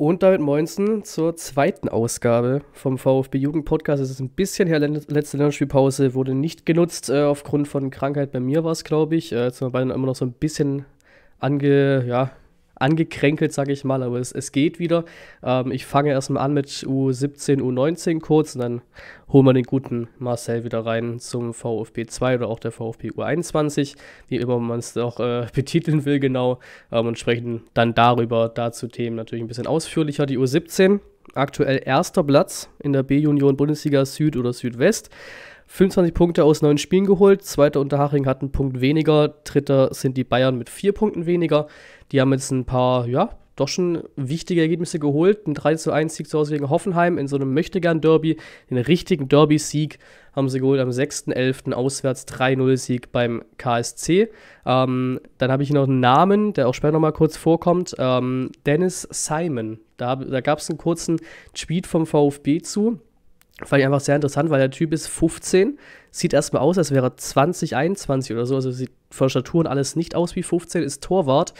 Und damit moinsen zur zweiten Ausgabe vom VfB Jugend Podcast. Es ist ein bisschen her, letzte Länderspielpause wurde nicht genutzt, äh, aufgrund von Krankheit. Bei mir war es, glaube ich. Äh, jetzt sind wir beide immer noch so ein bisschen ange, ja, angekränkelt, sage ich mal, aber es, es geht wieder. Ähm, ich fange erstmal an mit U17, U19 kurz und dann holen wir den guten Marcel wieder rein zum VfB 2 oder auch der VfB U21, wie immer man es auch äh, betiteln will, genau. Ähm, und sprechen dann darüber, dazu Themen natürlich ein bisschen ausführlicher. Die U17, aktuell erster Platz in der B-Union Bundesliga Süd oder Südwest. 25 Punkte aus neun Spielen geholt. Zweiter Unterhaching hat einen Punkt weniger. Dritter sind die Bayern mit vier Punkten weniger. Die haben jetzt ein paar, ja, doch schon wichtige Ergebnisse geholt. Ein 3 zu 1 Sieg zu Hause gegen Hoffenheim in so einem Möchtegern-Derby. Den richtigen Derby-Sieg haben sie geholt am 6.11. auswärts 3-0-Sieg beim KSC. Ähm, dann habe ich noch einen Namen, der auch später nochmal kurz vorkommt. Ähm, Dennis Simon. Da, da gab es einen kurzen Tweet vom VfB zu Fand ich einfach sehr interessant, weil der Typ ist 15, sieht erstmal aus, als wäre er 20, 21 oder so. Also sieht von Statur und alles nicht aus wie 15, ist Torwart.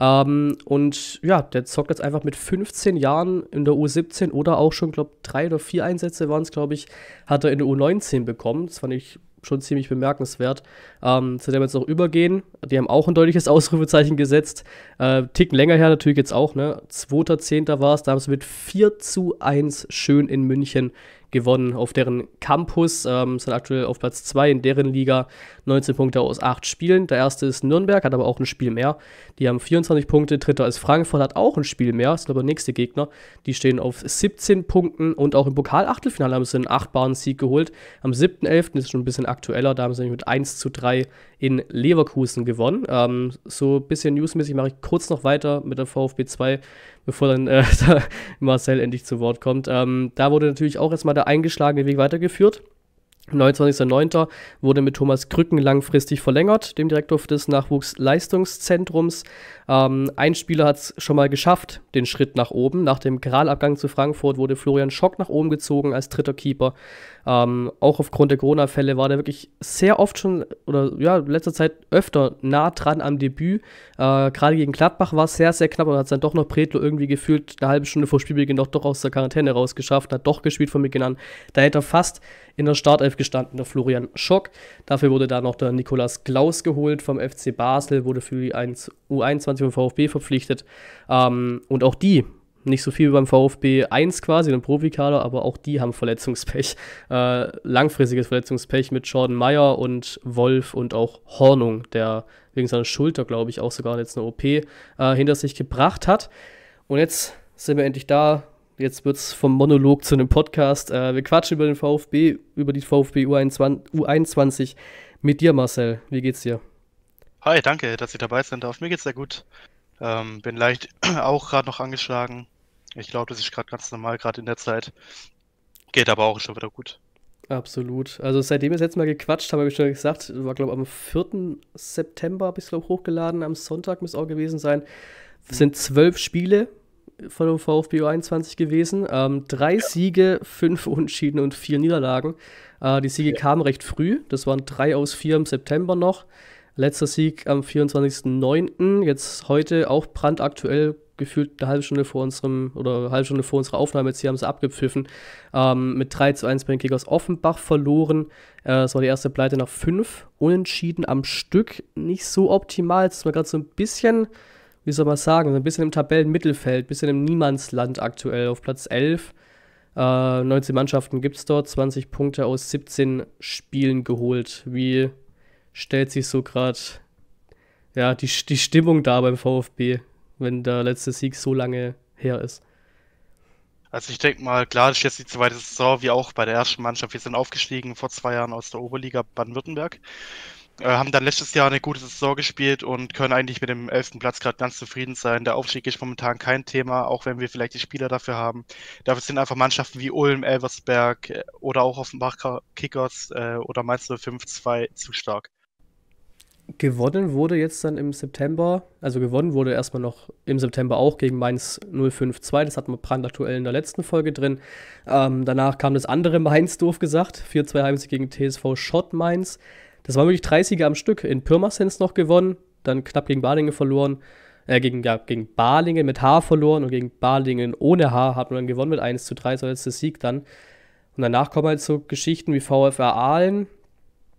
Ähm, und ja, der zockt jetzt einfach mit 15 Jahren in der U17 oder auch schon, glaube ich, drei oder vier Einsätze waren es, glaube ich, hat er in der U19 bekommen. Das fand ich schon ziemlich bemerkenswert. Ähm, zu dem wir jetzt noch übergehen. Die haben auch ein deutliches Ausrufezeichen gesetzt. Äh, Ticken länger her natürlich jetzt auch, ne? 2.10. war es, da haben sie mit 4 zu 1 schön in München gewonnen auf deren Campus, ähm, sind aktuell auf Platz 2 in deren Liga, 19 Punkte aus 8 Spielen. Der erste ist Nürnberg, hat aber auch ein Spiel mehr. Die haben 24 Punkte, dritter ist Frankfurt, hat auch ein Spiel mehr, sind aber nächste Gegner. Die stehen auf 17 Punkten und auch im Pokal-Achtelfinale haben sie einen achtbaren Sieg geholt. Am 7.11. ist schon ein bisschen aktueller, da haben sie nämlich mit 1 zu 3 in Leverkusen gewonnen. Ähm, so ein bisschen newsmäßig mache ich kurz noch weiter mit der VfB 2, bevor dann äh, da Marcel endlich zu Wort kommt. Ähm, da wurde natürlich auch erstmal der eingeschlagene Weg weitergeführt. 29.09. wurde mit Thomas Krücken langfristig verlängert, dem Direktor des Nachwuchsleistungszentrums. Ähm, ein Spieler hat es schon mal geschafft, den Schritt nach oben. Nach dem Gralabgang zu Frankfurt wurde Florian Schock nach oben gezogen als dritter Keeper. Ähm, auch aufgrund der Corona-Fälle war der wirklich sehr oft schon oder ja, in letzter Zeit öfter nah dran am Debüt. Äh, Gerade gegen Gladbach war es sehr, sehr knapp und hat es dann doch noch Predlo irgendwie gefühlt eine halbe Stunde vor Spielbeginn doch, doch aus der Quarantäne rausgeschafft, hat doch gespielt von Beginn an. Da hätte er fast in der Startelf gestanden, der Florian Schock. Dafür wurde da noch der Nikolas Klaus geholt vom FC Basel, wurde für die 1, U21 2020 beim VfB verpflichtet. Ähm, und auch die, nicht so viel wie beim VfB 1 quasi, dem Profikader, aber auch die haben Verletzungspech. Äh, langfristiges Verletzungspech mit Jordan Meyer und Wolf und auch Hornung, der wegen seiner Schulter, glaube ich, auch sogar jetzt eine OP äh, hinter sich gebracht hat. Und jetzt sind wir endlich da, jetzt wird es vom Monolog zu einem Podcast. Äh, wir quatschen über den VfB, über die VfB U21, U21 mit dir, Marcel. Wie geht's dir? Hi, danke, dass Sie dabei sind. Auf mir geht's sehr gut. Ähm, bin leicht auch gerade noch angeschlagen. Ich glaube, das ist gerade ganz normal, gerade in der Zeit. Geht aber auch schon wieder gut. Absolut. Also seitdem wir das letzte Mal gequatscht haben, habe ich schon gesagt, war glaube ich am 4. September habe ich glaube hochgeladen, am Sonntag muss auch gewesen sein. Es sind zwölf Spiele von dem VfB 21 gewesen. Ähm, drei Siege, fünf Unentschieden und vier Niederlagen. Äh, die Siege ja. kamen recht früh. Das waren drei aus vier im September noch. Letzter Sieg am 24.09. Jetzt heute auch brandaktuell, gefühlt eine halbe Stunde vor unserem oder eine halbe Stunde vor unserer Aufnahme jetzt hier haben sie abgepfiffen. Ähm, mit 3 zu 1 bei den Kickers Offenbach verloren. Äh, das war die erste Pleite nach 5. Unentschieden am Stück. Nicht so optimal. Jetzt ist man gerade so ein bisschen, wie soll man sagen, so ein bisschen im Tabellenmittelfeld, ein bisschen im Niemandsland aktuell auf Platz 11. 19 äh, Mannschaften gibt es dort, 20 Punkte aus 17 Spielen geholt. Wie stellt sich so gerade ja, die, die Stimmung da beim VfB, wenn der letzte Sieg so lange her ist. Also ich denke mal, klar, das ist jetzt die zweite Saison, wie auch bei der ersten Mannschaft. Wir sind aufgestiegen vor zwei Jahren aus der Oberliga Baden-Württemberg. Äh, haben dann letztes Jahr eine gute Saison gespielt und können eigentlich mit dem elften Platz gerade ganz zufrieden sein. Der Aufstieg ist momentan kein Thema, auch wenn wir vielleicht die Spieler dafür haben. Dafür sind einfach Mannschaften wie Ulm, Elversberg äh, oder auch Offenbach Kickers äh, oder Mainz 05 2 zu stark gewonnen wurde jetzt dann im September, also gewonnen wurde erstmal noch im September auch gegen Mainz 052, das hatten wir brandaktuell in der letzten Folge drin. Ähm, danach kam das andere Mainz, doof gesagt, 4-2 Heimsieg gegen TSV Schott Mainz. Das waren wirklich 30er am Stück. In Pirmasens noch gewonnen, dann knapp gegen Balingen verloren, äh, gegen, ja, gegen Balingen mit H verloren und gegen Balingen ohne H hat man dann gewonnen mit 1 zu 3, so letzter Sieg dann. Und danach kommen halt so Geschichten wie VfR Aalen,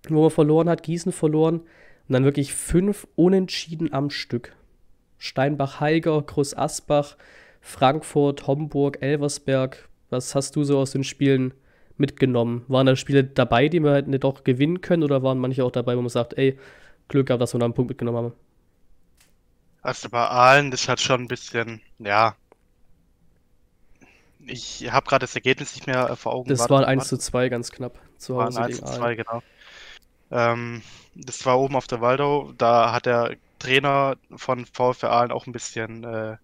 wo man verloren hat, Gießen verloren. Und dann wirklich fünf Unentschieden am Stück. Steinbach-Heiger, Groß-Asbach, Frankfurt, Homburg, Elversberg. Was hast du so aus den Spielen mitgenommen? Waren da Spiele dabei, die wir hätten doch gewinnen können oder waren manche auch dabei, wo man sagt, ey, Glück gehabt, dass wir da einen Punkt mitgenommen haben? Also bei Aalen, das hat schon ein bisschen, ja. Ich habe gerade das Ergebnis nicht mehr äh, vor Augen. Das war ein 1 zu 2 ganz knapp. Zu Hause war ein 1 zu 2, genau. Ähm, das war oben auf der Waldau. Da hat der Trainer von VfR Aalen auch ein bisschen äh,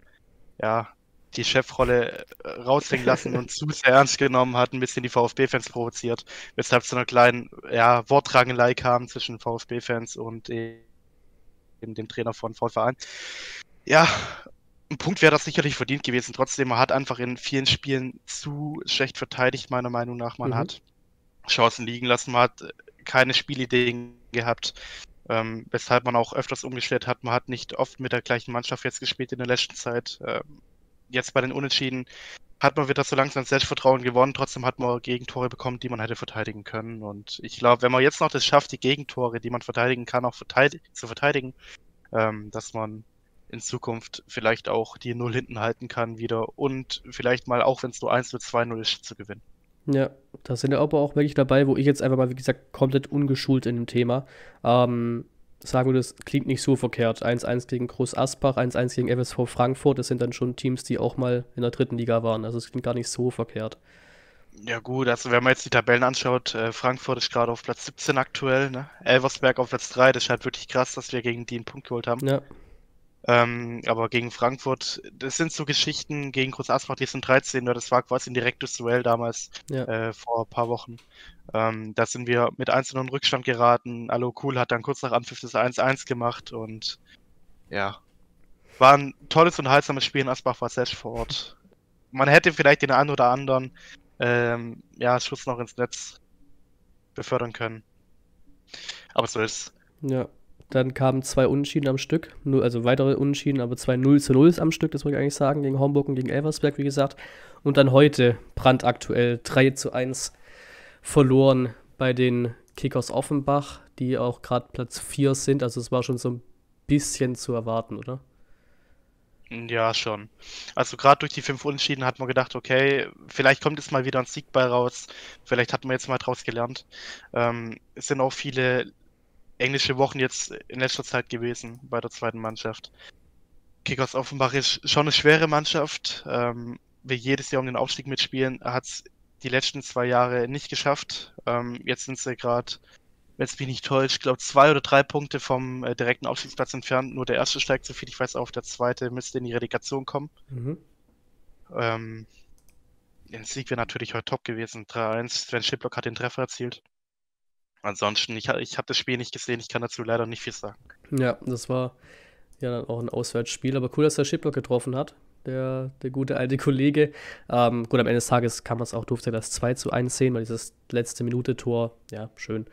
ja, die Chefrolle äh, raushängen lassen und zu sehr ernst genommen hat, ein bisschen die VfB-Fans provoziert, weshalb es zu einer kleinen ja, Wortrangelei kam zwischen VfB-Fans und eben dem Trainer von VfR. Ja, ein Punkt wäre das sicherlich verdient gewesen. Trotzdem, man hat einfach in vielen Spielen zu schlecht verteidigt, meiner Meinung nach. Man mhm. hat Chancen liegen lassen, man hat keine Spielideen gehabt, ähm, weshalb man auch öfters umgestellt hat. Man hat nicht oft mit der gleichen Mannschaft jetzt gespielt in der letzten Zeit. Ähm, jetzt bei den Unentschieden hat man wieder so langsam Selbstvertrauen gewonnen. Trotzdem hat man Gegentore bekommen, die man hätte verteidigen können. Und ich glaube, wenn man jetzt noch das schafft, die Gegentore, die man verteidigen kann, auch verteid zu verteidigen, ähm, dass man in Zukunft vielleicht auch die Null hinten halten kann wieder und vielleicht mal, auch wenn es nur 1 zu 2-0 ist, zu gewinnen. Ja, da sind ja aber auch wirklich dabei, wo ich jetzt einfach mal, wie gesagt, komplett ungeschult in dem Thema ähm, sagen würde, das klingt nicht so verkehrt. 1-1 gegen Groß Asbach, 1-1 gegen FSV Frankfurt, das sind dann schon Teams, die auch mal in der dritten Liga waren. Also es klingt gar nicht so verkehrt. Ja gut, also wenn man jetzt die Tabellen anschaut, äh, Frankfurt ist gerade auf Platz 17 aktuell, ne? Elversberg auf Platz 3, das ist halt wirklich krass, dass wir gegen die einen Punkt geholt haben. Ja. Ähm, aber gegen Frankfurt, das sind so Geschichten gegen Groß Asbach, die sind 13, ne? das war quasi ein direktes Duell damals ja. äh, vor ein paar Wochen. Ähm, da sind wir mit 1 in Rückstand geraten. Alo Cool hat dann kurz nach Anpfiff das 1-1 gemacht und ja. War ein tolles und heilsames Spiel in Asbach war selbst vor Ort. Man hätte vielleicht den einen oder anderen ähm, ja, Schuss noch ins Netz befördern können. Aber so ist Ja. Dann kamen zwei Unentschieden am Stück, also weitere Unentschieden, aber zwei 0 zu 0 am Stück, das wollte ich eigentlich sagen, gegen Homburg und gegen Elversberg, wie gesagt. Und dann heute, brandaktuell, 3 zu 1 verloren bei den Kickers Offenbach, die auch gerade Platz 4 sind. Also es war schon so ein bisschen zu erwarten, oder? Ja, schon. Also gerade durch die fünf Unentschieden hat man gedacht, okay, vielleicht kommt jetzt mal wieder ein Siegball raus, vielleicht hat man jetzt mal draus gelernt. Ähm, es sind auch viele englische Wochen jetzt in letzter Zeit gewesen bei der zweiten Mannschaft. Kickers Offenbach ist schon eine schwere Mannschaft. Ähm, wir jedes Jahr um den Aufstieg mitspielen, hat es die letzten zwei Jahre nicht geschafft. Ähm, jetzt sind sie gerade, wenn es mich nicht täuscht, glaube zwei oder drei Punkte vom äh, direkten Aufstiegsplatz entfernt. Nur der erste steigt, viel ich weiß, auf. Der zweite müsste in die Relegation kommen. Mhm. Ähm, den Sieg wäre natürlich heute top gewesen. 3-1. Sven Schiplock hat den Treffer erzielt. Ansonsten, ich, ich habe das Spiel nicht gesehen, ich kann dazu leider nicht viel sagen. Ja, das war ja dann auch ein Auswärtsspiel, aber cool, dass der Schipper getroffen hat. Der, der gute alte Kollege. Ähm, gut, am Ende des Tages kann man es auch, durfte das 2 zu 1 sehen, weil dieses letzte Minute-Tor, ja, schön.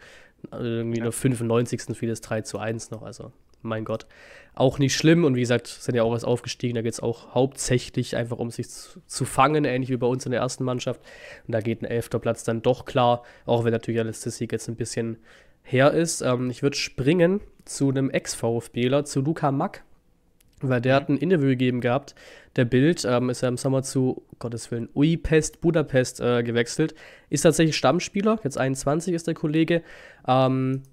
Äh, irgendwie ja. in der 95. fiel das 3 zu 1 noch, also mein Gott, auch nicht schlimm. Und wie gesagt, sind ja auch erst aufgestiegen. Da geht es auch hauptsächlich einfach um sich zu, zu, fangen, ähnlich wie bei uns in der ersten Mannschaft. Und da geht ein elfter Platz dann doch klar, auch wenn natürlich der letzte Sieg jetzt ein bisschen her ist. Ähm, ich würde springen zu einem Ex-VfBler, zu Luca Mack. Weil der mhm. hat ein Interview gegeben gehabt. Der Bild ähm, ist ja im Sommer zu, Gottes Willen, Uipest Budapest äh, gewechselt. Ist tatsächlich Stammspieler, jetzt 21 ist der Kollege. Ähm,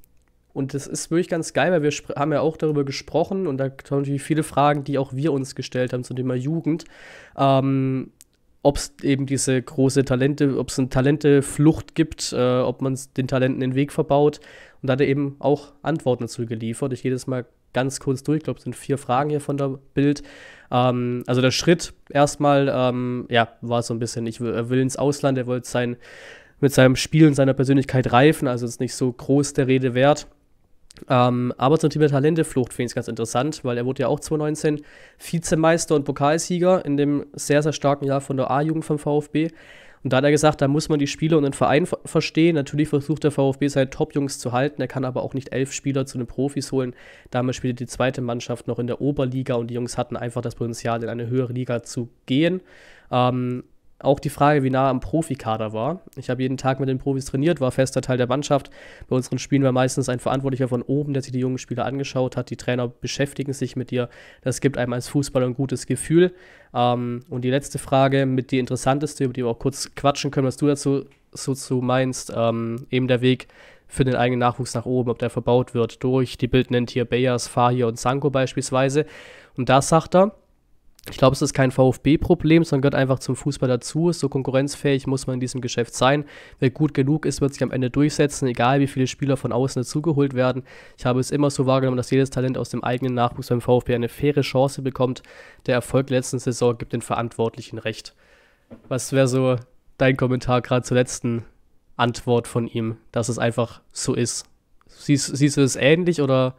und das ist wirklich ganz geil, weil wir haben ja auch darüber gesprochen und da kommen natürlich viele Fragen, die auch wir uns gestellt haben zum Thema Jugend. Ähm, ob es eben diese große Talente, ob es eine Talenteflucht gibt, äh, ob man den Talenten den Weg verbaut. Und da hat er eben auch Antworten dazu geliefert. Ich gehe das mal ganz kurz durch. Ich glaube, es sind vier Fragen hier von der Bild. Ähm, also der Schritt erstmal, ähm, ja, war so ein bisschen, ich will, er will ins Ausland, er wollte sein, mit seinem Spiel und seiner Persönlichkeit reifen. Also ist nicht so groß der Rede wert. Ähm, aber zum Thema Talenteflucht finde ich es ganz interessant, weil er wurde ja auch 2019 Vizemeister und Pokalsieger in dem sehr, sehr starken Jahr von der A-Jugend vom VfB. Und da hat er gesagt, da muss man die Spieler und den Verein verstehen. Natürlich versucht der VfB seine Top-Jungs zu halten. Er kann aber auch nicht elf Spieler zu den Profis holen. Damals spielte die zweite Mannschaft noch in der Oberliga und die Jungs hatten einfach das Potenzial, in eine höhere Liga zu gehen. Ähm, auch die Frage, wie nah am Profikader war. Ich habe jeden Tag mit den Profis trainiert, war fester Teil der Mannschaft. Bei unseren Spielen war meistens ein Verantwortlicher von oben, der sich die jungen Spieler angeschaut hat. Die Trainer beschäftigen sich mit dir. Das gibt einem als Fußballer ein gutes Gefühl. Ähm, und die letzte Frage, mit die interessanteste, über die wir auch kurz quatschen können, was du dazu so zu meinst, ähm, eben der Weg für den eigenen Nachwuchs nach oben, ob der verbaut wird durch die bildenden Tier Bayers, Fahir und Sanko beispielsweise. Und da sagt er, ich glaube, es ist kein VfB-Problem, sondern gehört einfach zum Fußball dazu. So konkurrenzfähig muss man in diesem Geschäft sein. Wer gut genug ist, wird sich am Ende durchsetzen, egal wie viele Spieler von außen dazugeholt werden. Ich habe es immer so wahrgenommen, dass jedes Talent aus dem eigenen Nachwuchs beim VfB eine faire Chance bekommt. Der Erfolg der letzten Saison gibt den Verantwortlichen recht. Was wäre so dein Kommentar gerade zur letzten Antwort von ihm, dass es einfach so ist? Siehst, siehst du es ähnlich oder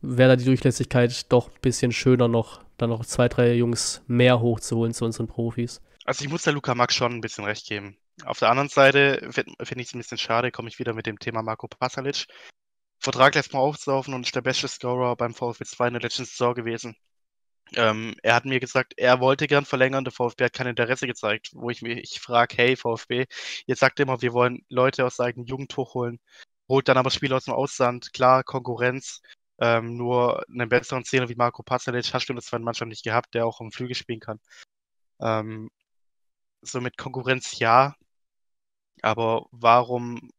wäre da die Durchlässigkeit doch ein bisschen schöner noch dann noch zwei, drei Jungs mehr hochzuholen zu unseren Profis. Also ich muss der Luca Max schon ein bisschen recht geben. Auf der anderen Seite finde ich es ein bisschen schade, komme ich wieder mit dem Thema Marco Pasalic. Vertrag lässt mal aufzulaufen und ist der beste Scorer beim VfB 2 in der letzten Saison gewesen. Ähm, er hat mir gesagt, er wollte gern verlängern, der VfB hat kein Interesse gezeigt, wo ich mich frage, hey VfB, jetzt sagt immer, wir wollen Leute aus der eigenen Jugend hochholen, holt dann aber Spieler aus dem Ausland, klar, Konkurrenz, ähm, nur einen besseren Zehner wie Marco Pazalic hast du in der zweiten Mannschaft nicht gehabt, der auch im Flügel spielen kann. Ähm, so mit Konkurrenz ja, aber warum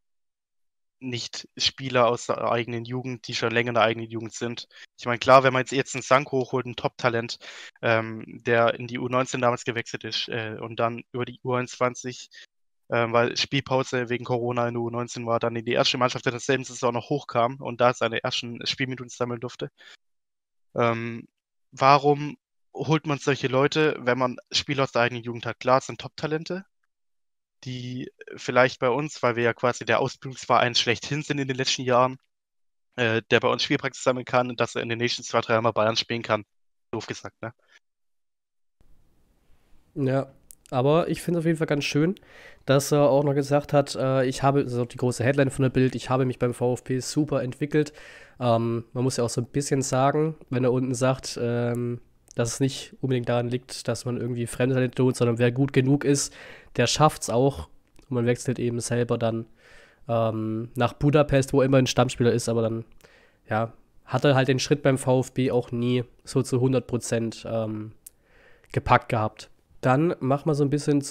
nicht Spieler aus der eigenen Jugend, die schon länger in der eigenen Jugend sind. Ich meine, klar, wenn man jetzt, jetzt einen Sanko hochholt, ein Top-Talent, ähm, der in die U19 damals gewechselt ist äh, und dann über die U21 ähm, weil Spielpause wegen Corona in der U19 war, dann in die erste Mannschaft der derselben Saison noch hochkam und da seine ersten Spielminuten sammeln durfte. Ähm, warum holt man solche Leute, wenn man Spieler aus der eigenen Jugend hat? Klar, es sind Top-Talente, die vielleicht bei uns, weil wir ja quasi der Ausbildungsverein schlechthin sind in den letzten Jahren, äh, der bei uns Spielpraxis sammeln kann und dass er in den nächsten zwei, drei Mal Bayern spielen kann. Doof gesagt, ne? Ja, aber ich finde es auf jeden Fall ganz schön, dass er auch noch gesagt hat, äh, ich habe, das ist auch die große Headline von der Bild, ich habe mich beim VfB super entwickelt. Ähm, man muss ja auch so ein bisschen sagen, wenn er unten sagt, ähm, dass es nicht unbedingt daran liegt, dass man irgendwie fremde tut, sondern wer gut genug ist, der schafft es auch. Und man wechselt eben selber dann ähm, nach Budapest, wo immer ein Stammspieler ist, aber dann, ja, hat er halt den Schritt beim VfB auch nie so zu 100 Prozent ähm, gepackt gehabt. Dann machen wir so ein bisschen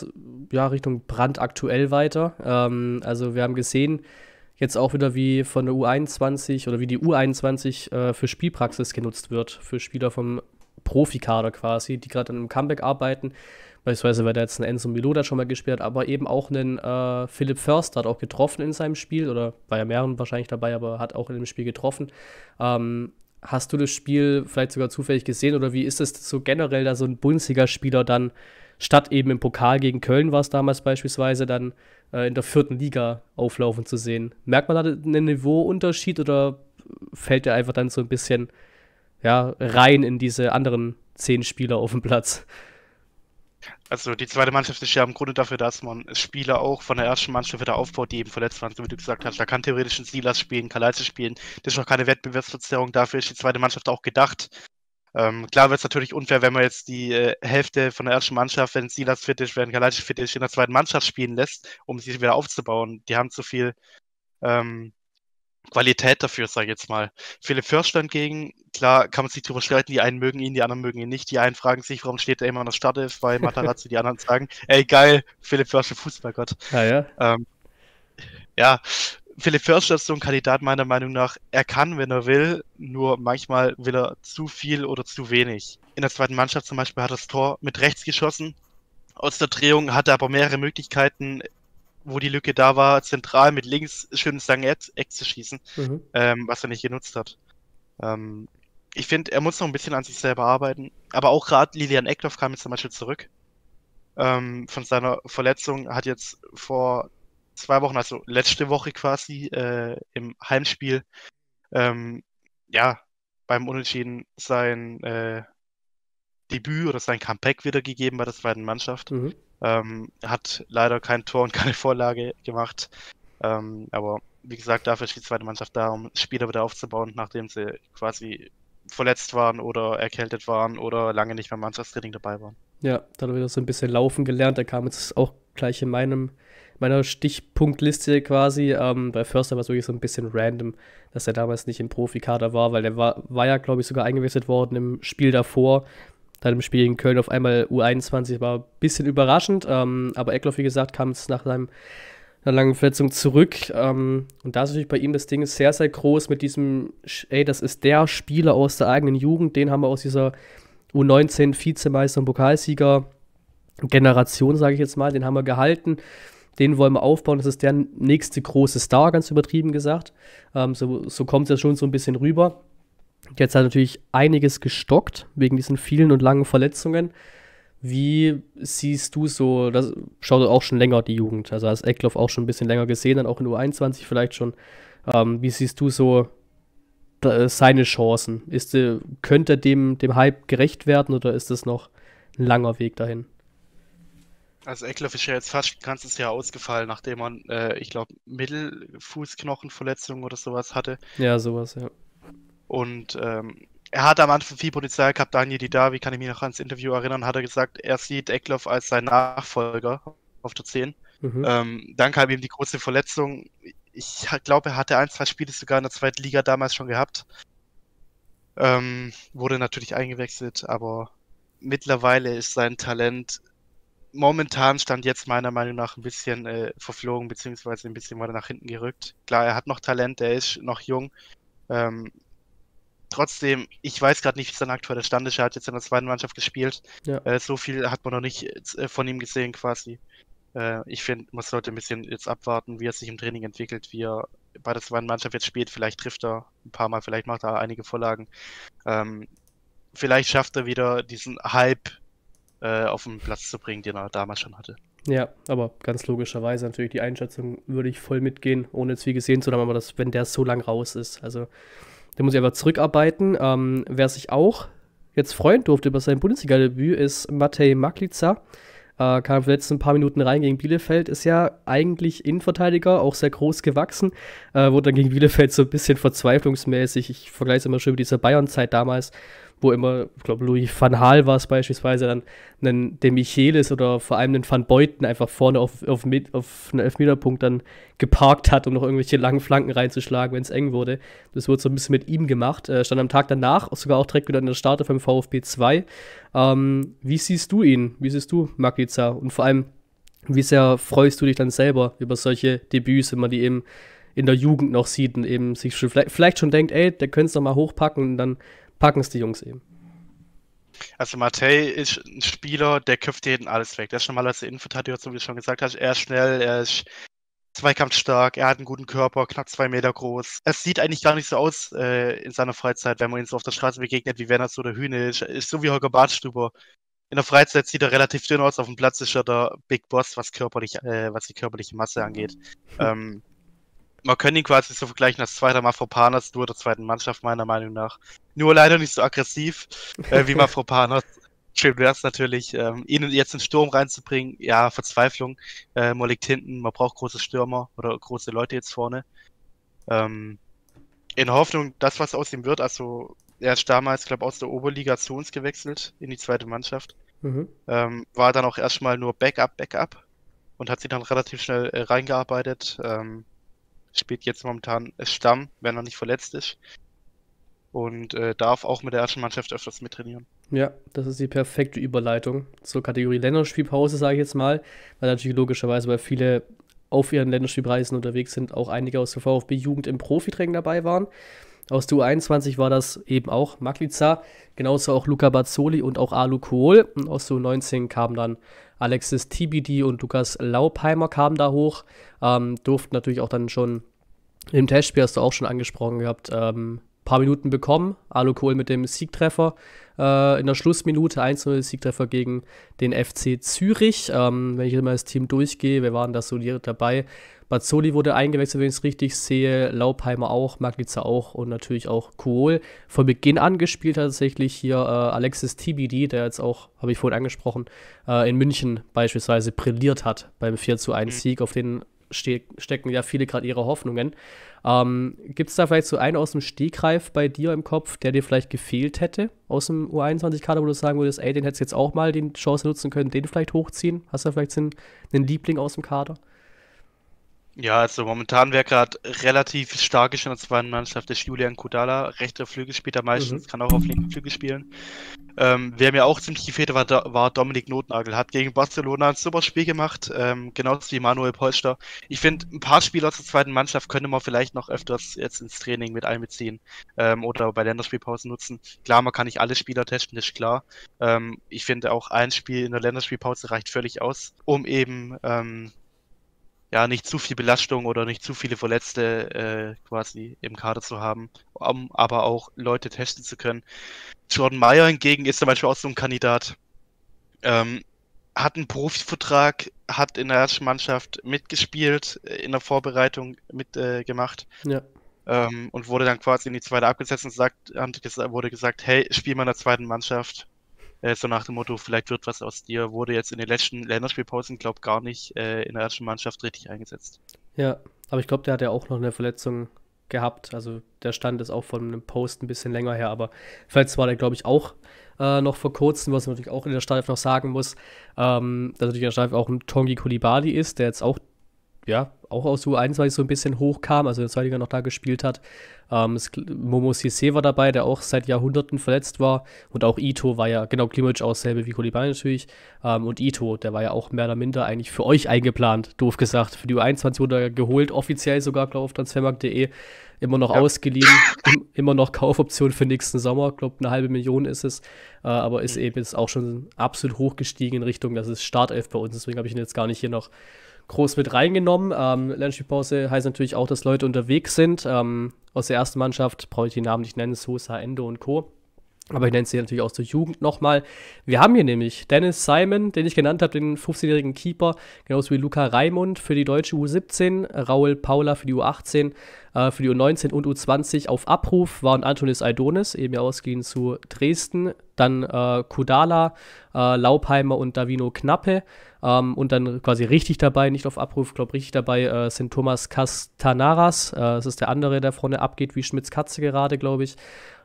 ja, Richtung brandaktuell weiter. Ähm, also wir haben gesehen, jetzt auch wieder wie von der U21 oder wie die U21 äh, für Spielpraxis genutzt wird, für Spieler vom Profikader quasi, die gerade an einem Comeback arbeiten. Beispielsweise weil da jetzt ein Enzo Miloda schon mal gespielt, aber eben auch einen äh, Philipp Förster hat auch getroffen in seinem Spiel oder war ja mehreren wahrscheinlich dabei, aber hat auch in dem Spiel getroffen. Ähm, hast du das Spiel vielleicht sogar zufällig gesehen oder wie ist es so generell, da so ein Bundesligaspieler dann statt eben im Pokal gegen Köln war es damals beispielsweise, dann äh, in der vierten Liga auflaufen zu sehen? Merkt man da einen Niveauunterschied oder fällt er einfach dann so ein bisschen ja, rein in diese anderen zehn Spieler auf dem Platz? Also die zweite Mannschaft ist ja im Grunde dafür, dass man Spieler auch von der ersten Mannschaft wieder aufbaut, die eben verletzt waren, so wie du gesagt hast. Da kann theoretisch ein Silas spielen, Kaleitze spielen. Das ist auch keine Wettbewerbsverzerrung. Dafür ist die zweite Mannschaft auch gedacht. Ähm, klar wird es natürlich unfair, wenn man jetzt die äh, Hälfte von der ersten Mannschaft, wenn Silas fit ist, wenn Kaleitze fit ist, in der zweiten Mannschaft spielen lässt, um sie wieder aufzubauen. Die haben zu viel ähm, Qualität dafür, sage ich jetzt mal. Philipp Förster hingegen, klar, kann man sich drüber streiten, die einen mögen ihn, die anderen mögen ihn nicht. Die einen fragen sich, warum steht er immer an der Startelf bei Matarazzi die anderen sagen, ey geil, Philipp Förster, Fußballgott. Ja, ah, ja. Ähm, ja, Philipp Förster ist so ein Kandidat meiner Meinung nach, er kann, wenn er will, nur manchmal will er zu viel oder zu wenig. In der zweiten Mannschaft zum Beispiel hat er das Tor mit rechts geschossen, aus der Drehung hat er aber mehrere Möglichkeiten, wo die Lücke da war, zentral mit links schön ins Eck zu schießen, mhm. ähm, was er nicht genutzt hat. Ähm, ich finde, er muss noch ein bisschen an sich selber arbeiten. Aber auch gerade Lilian Eckloff kam jetzt zum Beispiel zurück ähm, von seiner Verletzung, hat jetzt vor zwei Wochen, also letzte Woche quasi, äh, im Heimspiel, ähm, ja, beim Unentschieden sein äh, Debüt oder sein Comeback wiedergegeben bei der zweiten Mannschaft. Mhm. Ähm, hat leider kein Tor und keine Vorlage gemacht. Ähm, aber wie gesagt, dafür ist die zweite Mannschaft da, um Spieler wieder aufzubauen, nachdem sie quasi verletzt waren oder erkältet waren oder lange nicht mehr im Mannschaftstraining dabei waren. Ja, dann habe ich auch so ein bisschen laufen gelernt. Da kam jetzt auch gleich in meinem, meiner Stichpunktliste quasi. Ähm, bei Förster war es wirklich so ein bisschen random, dass er damals nicht im Profikader war, weil der war, war ja, glaube ich, sogar eingewechselt worden im Spiel davor dann im Spiel in Köln auf einmal U21 war ein bisschen überraschend. Ähm, aber Eckloff, wie gesagt, kam es nach seinem, einer langen Verletzung zurück. Ähm, und da ist natürlich bei ihm das Ding sehr, sehr groß mit diesem, ey, das ist der Spieler aus der eigenen Jugend, den haben wir aus dieser U19 Vizemeister und Pokalsieger Generation, sage ich jetzt mal, den haben wir gehalten. Den wollen wir aufbauen. Das ist der nächste große Star, ganz übertrieben gesagt. Ähm, so so kommt es ja schon so ein bisschen rüber. Jetzt hat natürlich einiges gestockt wegen diesen vielen und langen Verletzungen. Wie siehst du so, das schaut auch schon länger die Jugend, also hast Eckloff auch schon ein bisschen länger gesehen, dann auch in U21 vielleicht schon. Ähm, wie siehst du so da, äh, seine Chancen? Ist, äh, könnte er dem, dem Hype gerecht werden oder ist das noch ein langer Weg dahin? Also Eckloff ist ja jetzt fast ein ganzes Jahr ausgefallen, nachdem man, äh, ich glaube, Mittelfußknochenverletzungen oder sowas hatte. Ja, sowas, ja. Und ähm, er hat am Anfang viel Potenzial gehabt. Daniel wie kann ich mich noch ans Interview erinnern, hat er gesagt, er sieht Eckloff als sein Nachfolger auf der 10. Mhm. Ähm, dann kam ihm die große Verletzung. Ich glaube, er hatte ein, zwei Spiele sogar in der zweiten Liga damals schon gehabt. Ähm, wurde natürlich eingewechselt, aber mittlerweile ist sein Talent momentan stand jetzt meiner Meinung nach ein bisschen äh, verflogen, beziehungsweise ein bisschen weiter nach hinten gerückt. Klar, er hat noch Talent, er ist noch jung. Ähm, trotzdem, ich weiß gerade nicht, wie sein aktueller Stand ist. Er hat jetzt in der zweiten Mannschaft gespielt. Ja. Äh, so viel hat man noch nicht äh, von ihm gesehen, quasi. Äh, ich finde, man sollte ein bisschen jetzt abwarten, wie er sich im Training entwickelt, wie er bei der zweiten Mannschaft jetzt spielt. Vielleicht trifft er ein paar Mal, vielleicht macht er einige Vorlagen. Ähm, vielleicht schafft er wieder diesen Hype äh, auf den Platz zu bringen, den er damals schon hatte. Ja, aber ganz logischerweise natürlich die Einschätzung würde ich voll mitgehen, ohne jetzt wie gesehen zu haben, aber das, wenn der so lang raus ist. Also der muss ich einfach zurückarbeiten. Ähm, wer sich auch jetzt freuen durfte über sein Bundesliga-Debüt ist Matej Maklica. Äh, kam für die letzten paar Minuten rein gegen Bielefeld, ist ja eigentlich Innenverteidiger, auch sehr groß gewachsen, äh, wurde dann gegen Bielefeld so ein bisschen verzweiflungsmäßig, ich vergleiche es immer schön mit dieser Bayern-Zeit damals, wo immer, ich glaube, Louis van Gaal war es beispielsweise, dann einen, den Michelis oder vor allem den Van Beuten einfach vorne auf, auf, auf einen Elfmeterpunkt dann geparkt hat, um noch irgendwelche langen Flanken reinzuschlagen, wenn es eng wurde. Das wurde so ein bisschen mit ihm gemacht. Äh, stand am Tag danach sogar auch direkt wieder in der Startelf beim VfB 2. Ähm, wie siehst du ihn? Wie siehst du Magliza? Und vor allem, wie sehr freust du dich dann selber über solche Debüts, wenn man die eben in der Jugend noch sieht und eben sich schon, vielleicht, schon denkt, ey, der könnte es doch mal hochpacken und dann packen es die Jungs eben. Also Matei ist ein Spieler, der köpft jeden alles weg. Der ist schon mal als Innenverteidiger, so wie du schon gesagt hast. Er ist schnell, er ist zweikampfstark, er hat einen guten Körper, knapp zwei Meter groß. Es sieht eigentlich gar nicht so aus äh, in seiner Freizeit, wenn man ihn so auf der Straße begegnet, wie Werner der Hühne ist. ist so wie Holger Badstuber. In der Freizeit sieht er relativ dünn aus, auf dem Platz ist er der Big Boss, was, körperlich, äh, was die körperliche Masse angeht. Ähm, man könnte ihn quasi so vergleichen als zweiter Mafropanos, nur der zweiten Mannschaft, meiner Meinung nach. Nur leider nicht so aggressiv äh, wie Mafropanos. Schön wäre es natürlich, ähm, ihn jetzt in Sturm reinzubringen. Ja, Verzweiflung. Äh, man liegt hinten, man braucht große Stürmer oder große Leute jetzt vorne. Ähm, in Hoffnung, dass was aus ihm wird, also er ist damals, glaube ich, aus der Oberliga zu uns gewechselt, in die zweite Mannschaft. Mhm. Ähm, war dann auch erstmal nur Backup, Backup und hat sich dann relativ schnell äh, reingearbeitet. Ähm, spielt jetzt momentan Stamm, wenn er nicht verletzt ist. Und äh, darf auch mit der ersten Mannschaft öfters mittrainieren. Ja, das ist die perfekte Überleitung zur Kategorie Länderspielpause, sage ich jetzt mal. Weil natürlich logischerweise, weil viele auf ihren Länderspielreisen unterwegs sind, auch einige aus der VfB-Jugend im Profiträgen dabei waren. Aus der U21 war das eben auch Magliza, genauso auch Luca Bazzoli und auch Alu Kohl. Und aus der U19 kamen dann Alexis Tibidi und Lukas Laupheimer kamen da hoch, ähm, durften natürlich auch dann schon im Testspiel, hast du auch schon angesprochen gehabt, ähm, paar Minuten bekommen. Alu Kohl mit dem Siegtreffer äh, in der Schlussminute 1-0 Siegtreffer gegen den FC Zürich. Ähm, wenn ich jetzt mal das Team durchgehe, wir waren da solid dabei. Bazzoli wurde eingewechselt, wenn ich es richtig sehe, Laubheimer auch, Magnitzer auch und natürlich auch Kohl. Von Beginn an gespielt tatsächlich hier äh, Alexis Tibidi, der jetzt auch, habe ich vorhin angesprochen, äh, in München beispielsweise brilliert hat beim 4 1 mhm. Sieg, auf den ste stecken ja viele gerade ihre Hoffnungen. Ähm, Gibt es da vielleicht so einen aus dem Stegreif bei dir im Kopf, der dir vielleicht gefehlt hätte aus dem U21-Kader, wo du sagen würdest, ey, den hättest du jetzt auch mal die Chance nutzen können, den vielleicht hochziehen? Hast du da vielleicht einen, einen Liebling aus dem Kader? Ja, also momentan, wäre gerade relativ stark in der zweiten Mannschaft, ist Julian Kudala, rechter Flügel Flügelspieler meistens, mhm. kann auch auf linken Flügel spielen. Ähm, wer mir auch ziemlich gefehlt war, war Dominik Notnagel, hat gegen Barcelona ein super Spiel gemacht, ähm, genauso wie Manuel Polster. Ich finde, ein paar Spieler aus der zweiten Mannschaft könnte man vielleicht noch öfters jetzt ins Training mit einbeziehen ähm, oder bei Länderspielpausen nutzen. Klar, man kann nicht alle Spieler testen, das ist klar. Ähm, ich finde auch ein Spiel in der Länderspielpause reicht völlig aus, um eben Ähm, ja, nicht zu viel Belastung oder nicht zu viele Verletzte äh, quasi im Kader zu haben, um aber auch Leute testen zu können. Jordan Meyer hingegen ist zum Beispiel auch so ein Kandidat. Ähm, hat einen Profivertrag, hat in der ersten Mannschaft mitgespielt, äh, in der Vorbereitung mitgemacht. Äh, ja. ähm, und wurde dann quasi in die zweite abgesetzt und sagt, wurde gesagt, hey, spiel mal in der zweiten Mannschaft. Äh, so nach dem Motto, vielleicht wird was aus dir, wurde jetzt in den letzten Länderspielpausen, glaube gar nicht äh, in der ersten Mannschaft richtig eingesetzt. Ja, aber ich glaube, der hat ja auch noch eine Verletzung gehabt. Also der Stand ist auch von einem Post ein bisschen länger her, aber vielleicht war der, glaube ich, auch äh, noch vor kurzem, was man natürlich auch in der Startelf noch sagen muss, ähm, dass natürlich der Startelf auch ein Tongi Kulibali ist, der jetzt auch ja, auch aus U21 so ein bisschen hochkam, also der zweiten noch da gespielt hat. Ähm, Momo Sissé war dabei, der auch seit Jahrhunderten verletzt war. Und auch Ito war ja, genau, Klimovic auch selbe wie Kolibani natürlich. Ähm, und Ito, der war ja auch mehr oder minder eigentlich für euch eingeplant, doof gesagt. Für die U21 wurde er geholt, offiziell sogar, glaube ich, auf transfermarkt.de. Immer noch ja. ausgeliehen, im, immer noch Kaufoption für nächsten Sommer. Ich glaube, eine halbe Million ist es. Äh, aber ist mhm. eben jetzt auch schon absolut hochgestiegen in Richtung, das ist Startelf bei uns. Deswegen habe ich ihn jetzt gar nicht hier noch groß mit reingenommen. Ähm, Länderspielpause heißt natürlich auch, dass Leute unterwegs sind. Ähm, aus der ersten Mannschaft brauche ich die Namen nicht nennen, Sosa, Endo und Co. Aber ich nenne sie natürlich auch zur Jugend nochmal. Wir haben hier nämlich Dennis Simon, den ich genannt habe, den 15-jährigen Keeper, genauso wie Luca Raimund für die deutsche U17, Raul Paula für die U18, äh, für die U19 und U20 auf Abruf waren Antonis Aidonis, eben ja ausgehend zu Dresden, dann äh, Kudala, äh, Laubheimer und Davino Knappe. Ähm, und dann quasi richtig dabei, nicht auf Abruf, glaube richtig dabei, äh, sind Thomas Castanaras. Äh, das ist der andere, der vorne abgeht, wie Schmitz Katze gerade, glaube ich.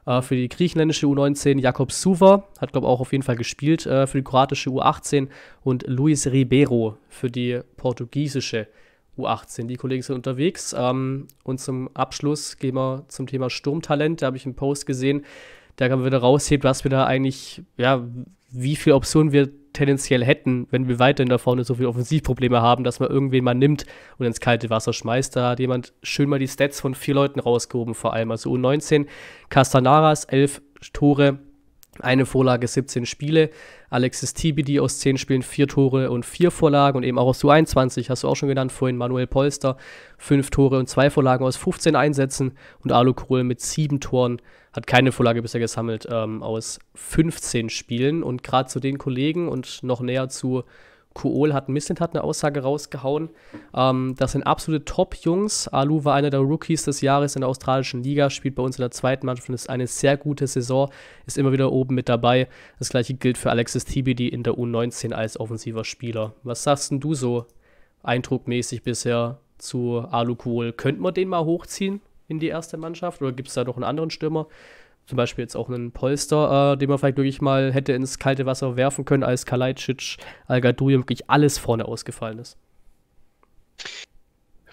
Äh, für die griechenländische U19 Jakob Suva hat, glaube ich, auch auf jeden Fall gespielt. Äh, für die kroatische U18 und Luis Ribeiro für die portugiesische U18. Die Kollegen sind unterwegs. Ähm, und zum Abschluss gehen wir zum Thema Sturmtalent. Da habe ich einen Post gesehen, der wieder raushebt, was wir da eigentlich, ja, wie viele Optionen wir tendenziell hätten, wenn wir weiterhin da vorne so viele Offensivprobleme haben, dass man irgendwen mal nimmt und ins kalte Wasser schmeißt. Da hat jemand schön mal die Stats von vier Leuten rausgehoben, vor allem. Also U19, Castanaras, elf Tore, eine Vorlage, 17 Spiele. Alexis Tibidi aus zehn Spielen vier Tore und vier Vorlagen und eben auch aus U21, hast du auch schon genannt vorhin, Manuel Polster, fünf Tore und zwei Vorlagen aus 15 Einsätzen und Alu Kohl mit sieben Toren hat keine Vorlage bisher gesammelt ähm, aus 15 Spielen. Und gerade zu den Kollegen und noch näher zu Kool hat ein hat eine Aussage rausgehauen. Ähm, das sind absolute Top-Jungs. Alu war einer der Rookies des Jahres in der australischen Liga, spielt bei uns in der zweiten Mannschaft und ist eine sehr gute Saison, ist immer wieder oben mit dabei. Das gleiche gilt für Alexis Tibidi in der U19 als offensiver Spieler. Was sagst denn du so eindruckmäßig bisher zu Alu Kool? Könnten wir den mal hochziehen? in die erste Mannschaft? Oder gibt es da doch einen anderen Stürmer? Zum Beispiel jetzt auch einen Polster, äh, den man vielleicht wirklich mal hätte ins kalte Wasser werfen können, als Kalajdzic, al wirklich alles vorne ausgefallen ist.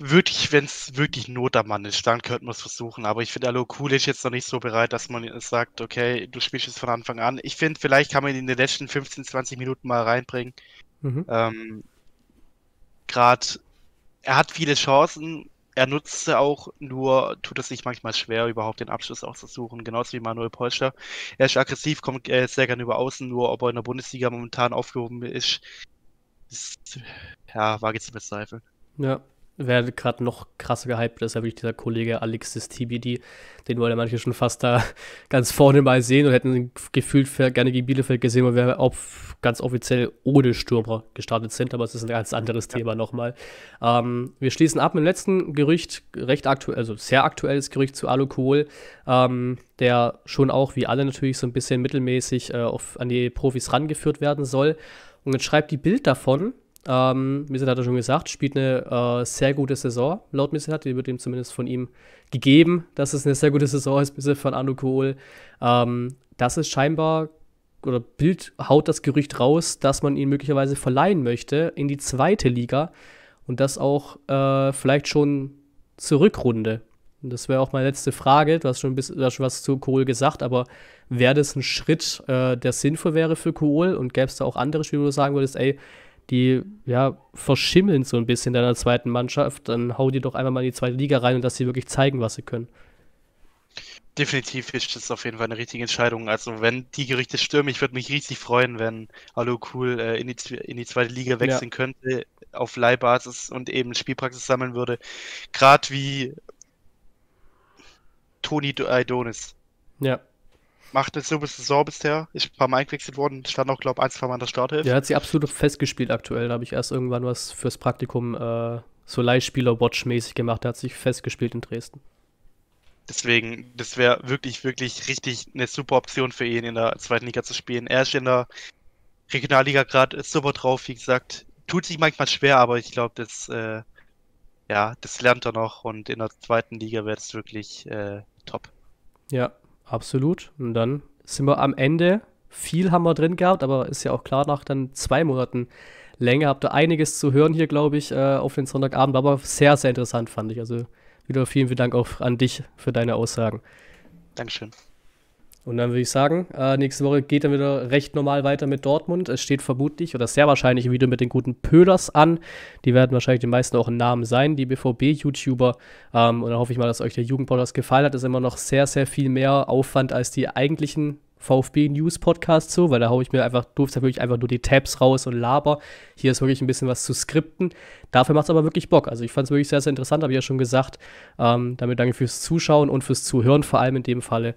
Würde ich, wenn es wirklich Not am Mann ist, dann könnte man es versuchen. Aber ich finde Alo Kulic jetzt noch nicht so bereit, dass man sagt, okay, du spielst es von Anfang an. Ich finde, vielleicht kann man ihn in den letzten 15, 20 Minuten mal reinbringen. Mhm. Ähm, Gerade, er hat viele Chancen, er nutzte auch, nur tut es sich manchmal schwer, überhaupt den Abschluss auch zu suchen, genauso wie Manuel Polster. Er ist aggressiv, kommt äh, sehr gerne über außen, nur ob er in der Bundesliga momentan aufgehoben ist, ist ja, war jetzt zu bezweifeln. Ja, wer gerade noch krasser gehypt ist, ja wirklich dieser Kollege Alexis Tibidi. Den wollen manche schon fast da ganz vorne mal sehen und hätten gefühlt gerne wie Bielefeld gesehen, weil wir auf, ganz offiziell ohne Stürmer gestartet sind. Aber es ist ein ganz anderes ja. Thema nochmal. Ähm, wir schließen ab mit dem letzten Gerücht, recht aktuell, also sehr aktuelles Gerücht zu Alu Kohl, ähm, der schon auch, wie alle natürlich, so ein bisschen mittelmäßig äh, auf, an die Profis rangeführt werden soll. Und jetzt schreibt die Bild davon, ähm, Misset hat er schon gesagt, spielt eine äh, sehr gute Saison, laut Misset hat. Die wird ihm zumindest von ihm gegeben, dass es eine sehr gute Saison ist, Misset von Anu Kohl. Ähm, das ist scheinbar, oder Bild haut das Gerücht raus, dass man ihn möglicherweise verleihen möchte in die zweite Liga und das auch äh, vielleicht schon zur Rückrunde. Und das wäre auch meine letzte Frage. Du hast schon, ein bisschen, hast schon was zu Kohl gesagt, aber wäre das ein Schritt, äh, der sinnvoll wäre für Kohl und gäbe es da auch andere Spiele, wo du sagen würdest, ey, die ja verschimmeln so ein bisschen deiner zweiten Mannschaft, dann hau die doch einmal mal in die zweite Liga rein und dass sie wirklich zeigen, was sie können. Definitiv ist das auf jeden Fall eine richtige Entscheidung. Also wenn die Gerüchte stürmen, ich würde mich richtig freuen, wenn Alu Cool äh, in, die, in, die, zweite Liga wechseln ja. könnte, auf Leihbasis und eben Spielpraxis sammeln würde. Gerade wie Toni Adonis. Ja macht eine super Saison bisher. Ich war mal eingewechselt worden, stand auch, glaube ich, ein, zwei Mal an der Starthilfe. Ja, hat sie absolut festgespielt aktuell. Da habe ich erst irgendwann was fürs Praktikum äh, so Leihspieler-Watch-mäßig gemacht. Da hat sich festgespielt in Dresden. Deswegen, das wäre wirklich, wirklich richtig eine super Option für ihn, in der zweiten Liga zu spielen. Er ist in der Regionalliga gerade super drauf, wie gesagt. Tut sich manchmal schwer, aber ich glaube, das, äh, ja, das lernt er noch und in der zweiten Liga wäre es wirklich äh, top. Ja, Absolut. Und dann sind wir am Ende. Viel haben wir drin gehabt, aber ist ja auch klar, nach dann zwei Monaten Länge habt ihr einiges zu hören hier, glaube ich, äh, auf den Sonntagabend. aber sehr, sehr interessant, fand ich. Also wieder vielen, vielen Dank auch an dich für deine Aussagen. Dankeschön. Und dann würde ich sagen, äh, nächste Woche geht dann wieder recht normal weiter mit Dortmund. Es steht vermutlich oder sehr wahrscheinlich wieder mit den guten Pöders an. Die werden wahrscheinlich den meisten auch ein Namen sein, die BVB-YouTuber. Ähm, und dann hoffe ich mal, dass euch der Jugendpodcast gefallen hat. Das ist immer noch sehr, sehr viel mehr Aufwand als die eigentlichen VfB News podcasts so, weil da haue ich mir einfach, durfte halt wirklich einfach nur die Tabs raus und laber. Hier ist wirklich ein bisschen was zu skripten. Dafür macht es aber wirklich Bock. Also ich fand es wirklich sehr, sehr interessant, habe ich ja schon gesagt. Ähm, damit danke fürs Zuschauen und fürs Zuhören, vor allem in dem Falle